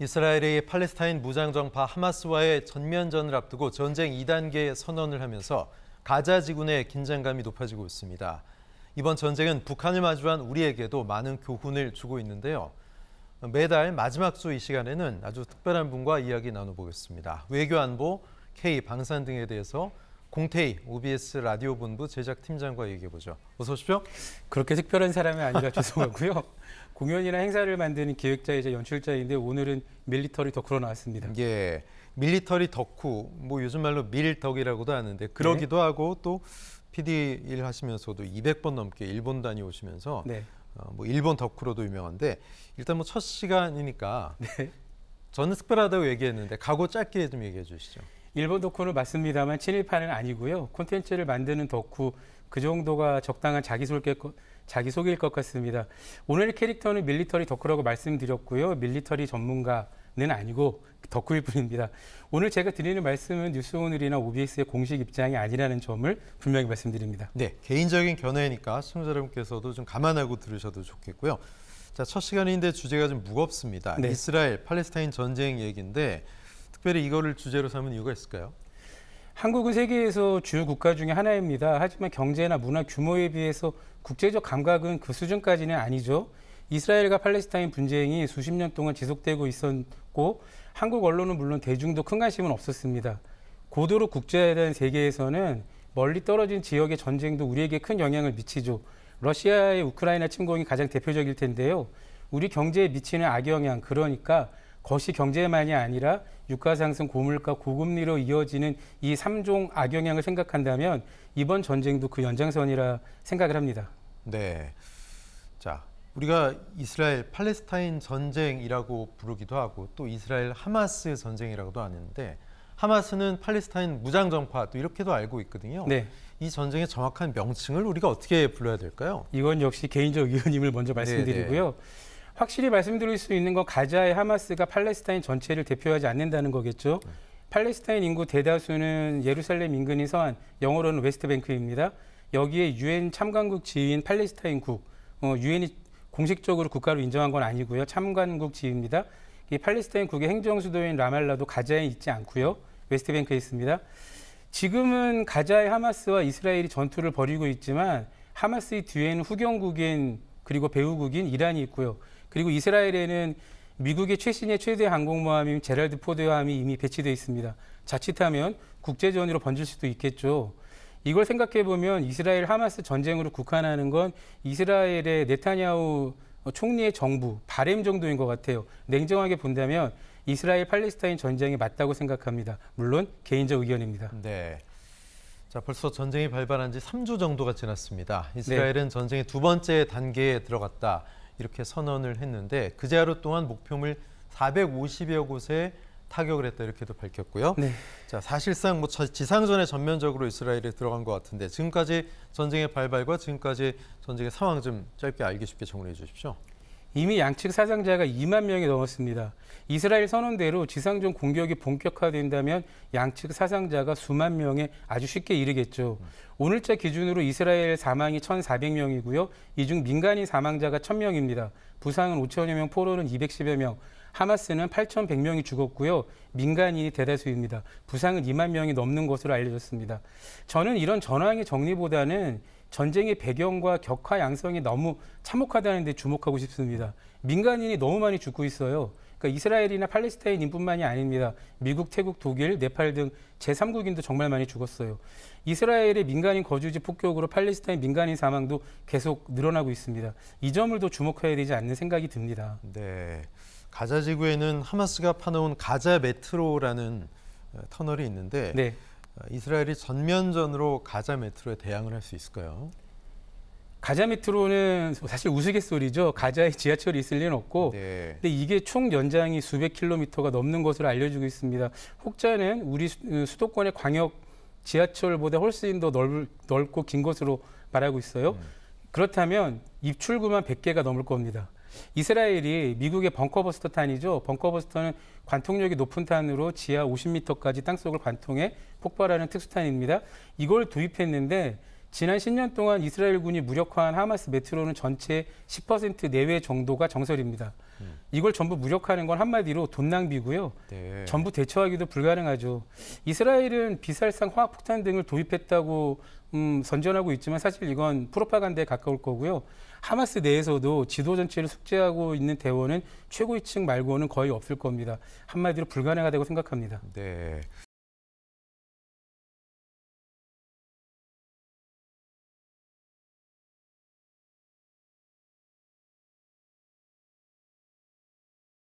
이스라엘이 팔레스타인 무장정파 하마스와의 전면전을 앞두고 전쟁 2단계 선언을 하면서 가자 지구내 긴장감이 높아지고 있습니다. 이번 전쟁은 북한을 마주한 우리에게도 많은 교훈을 주고 있는데요. 매달 마지막 주이 시간에는 아주 특별한 분과 이야기 나눠보겠습니다. 외교안보, K 방산 등에 대해서 공태희 OBS 라디오 본부 제작팀장과 얘기해 보죠. 어서 오십시오. 그렇게 특별한 사람이 아니라 죄송하고요. 공연이나 행사를 만드는 기획자이자 연출자인데 오늘은 밀리터리 덕후로 나왔습니다. 예, 밀리터리 덕후 뭐 요즘 말로 밀덕이라고도 하는데 그러기도 네. 하고 또 PD 일 하시면서도 200번 넘게 일본 다녀오시면서 네. 어, 뭐 일본 덕후로도 유명한데 일단 뭐 첫 시간이니까 네. 저는 특별하다고 얘기했는데 각오 짧게 좀 얘기해 주시죠. 일본 덕후는 맞습니다만 친일파는 아니고요. 콘텐츠를 만드는 덕후 그 정도가 적당한 자기소개일 것, 같습니다. 오늘 캐릭터는 밀리터리 덕후라고 말씀드렸고요. 밀리터리 전문가는 아니고 덕후일 뿐입니다. 오늘 제가 드리는 말씀은 뉴스오늘이나 OBS의 공식 입장이 아니라는 점을 분명히 말씀드립니다. 네, 개인적인 견해니까 시청자 여러분께서도 좀 감안하고 들으셔도 좋겠고요. 자, 첫 시간인데 주제가 좀 무겁습니다. 네. 이스라엘 팔레스타인 전쟁 얘기인데 특별히 이거를 주제로 삼은 이유가 있을까요? 한국은 세계에서 주요 국가 중의 하나입니다. 하지만 경제나 문화 규모에 비해서 국제적 감각은 그 수준까지는 아니죠. 이스라엘과 팔레스타인 분쟁이 수십 년 동안 지속되고 있었고 한국 언론은 물론 대중도 큰 관심은 없었습니다. 고도로 국제화된 세계에서는 멀리 떨어진 지역의 전쟁도 우리에게 큰 영향을 미치죠. 러시아의 우크라이나 침공이 가장 대표적일 텐데요. 우리 경제에 미치는 악영향, 그러니까 것시 경제만이 아니라 유가 상승, 고물가, 고금리로 이어지는 이 3종 악영향을 생각한다면 이번 전쟁도 그 연장선이라 생각을 합니다. 네. 자, 우리가 이스라엘 팔레스타인 전쟁이라고 부르기도 하고 또 이스라엘 하마스 전쟁이라고도 하는데 하마스는 팔레스타인 무장정파 또 이렇게도 알고 있거든요. 네. 이 전쟁의 정확한 명칭을 우리가 어떻게 불러야 될까요? 이건 역시 개인적 의원님을 먼저 네, 네. 말씀드리고요. 네네. 확실히 말씀드릴 수 있는 건 가자의 하마스가 팔레스타인 전체를 대표하지 않는다는 거겠죠. 네. 팔레스타인 인구 대다수는 예루살렘 인근인 서한, 영어로는 웨스트뱅크입니다. 여기에 유엔 참관국 지인 팔레스타인국, 어, 유엔이 공식적으로 국가로 인정한 건 아니고요. 참관국 지입니다. 이 팔레스타인 국의 행정 수도인 라말라도 가자에 있지 않고요. 웨스트뱅크에 있습니다. 지금은 가자의 하마스와 이스라엘이 전투를 벌이고 있지만 하마스의 뒤에는 후경국인 그리고 배후국인 이란이 있고요. 그리고 이스라엘에는 미국의 최신의 최대 항공모함인 제랄드 포드함이 이미 배치되어 있습니다. 자칫하면 국제전으로 번질 수도 있겠죠. 이걸 생각해 보면 이스라엘 하마스 전쟁으로 국한하는 건 이스라엘의 네타냐후 총리의 정부 바램 정도인 것 같아요. 냉정하게 본다면 이스라엘 팔레스타인 전쟁이 맞다고 생각합니다. 물론 개인적 의견입니다. 네. 자, 벌써 전쟁이 발발한 지 3주 정도가 지났습니다. 이스라엘은 네. 전쟁의 두 번째 단계에 들어갔다. 이렇게 선언을 했는데 그제 하루 동안 목표물 450여 곳에 타격을 했다 이렇게도 밝혔고요. 네. 자 사실상 뭐 지상전에 전면적으로 이스라엘에 들어간 것 같은데 지금까지 전쟁의 발발과 지금까지 전쟁의 상황 좀 짧게 알기 쉽게 정리해 주십시오. 이미 양측 사상자가 2만 명이 넘었습니다. 이스라엘 선언대로 지상전 공격이 본격화된다면 양측 사상자가 수만 명에 아주 쉽게 이르겠죠. 오늘자 기준으로 이스라엘 사망이 1,400명이고요. 이 중 민간인 사망자가 1,000명입니다. 부상은 5천여 명, 포로는 210여 명. 하마스는 8,100명이 죽었고요. 민간인이 대다수입니다. 부상은 2만 명이 넘는 것으로 알려졌습니다. 저는 이런 전황의 정리보다는 전쟁의 배경과 격화 양성이 너무 참혹하다는 데 주목하고 싶습니다. 민간인이 너무 많이 죽고 있어요. 그러니까 이스라엘이나 팔레스타인인뿐만이 아닙니다. 미국, 태국, 독일, 네팔 등 제3국인도 정말 많이 죽었어요. 이스라엘의 민간인 거주지 폭격으로 팔레스타인 민간인 사망도 계속 늘어나고 있습니다. 이 점을 더 주목해야 되지 않는 생각이 듭니다. 네. 가자 지구에는 하마스가 파놓은 가자 메트로라는 어, 터널이 있는데 네. 어, 이스라엘이 전면전으로 가자 메트로에 대항을 할 수 있을까요? 가자 메트로는 사실 우스갯소리죠. 가자에 지하철이 있을 리는 없고, 네. 근데 이게 총 연장이 수백 킬로미터가 넘는 것으로 알려지고 있습니다. 혹자는 우리 어, 수도권의 광역 지하철보다 훨씬 더 넓, 넓고 긴 것으로 말하고 있어요. 음. 그렇다면 입출구만 100개가 넘을 겁니다. 이스라엘이 미국의 벙커버스터 탄이죠. 벙커버스터는 관통력이 높은 탄으로 지하 50m까지 땅속을 관통해 폭발하는 특수탄입니다. 이걸 도입했는데 지난 10년 동안 이스라엘 군이 무력화한 하마스 메트로는 전체 10% 내외 정도가 정설입니다. 음. 이걸 전부 무력화하는 건 한마디로 돈 낭비고요. 네. 전부 대처하기도 불가능하죠. 이스라엘은 비살상 화학폭탄 등을 도입했다고 음, 선전하고 있지만 사실 이건 프로파간다에 가까울 거고요. 하마스 내에서도 지도 전체를 숙제하고 있는 대원은 최고위층 말고는 거의 없을 겁니다. 한마디로 불가능하다고 생각합니다. 네.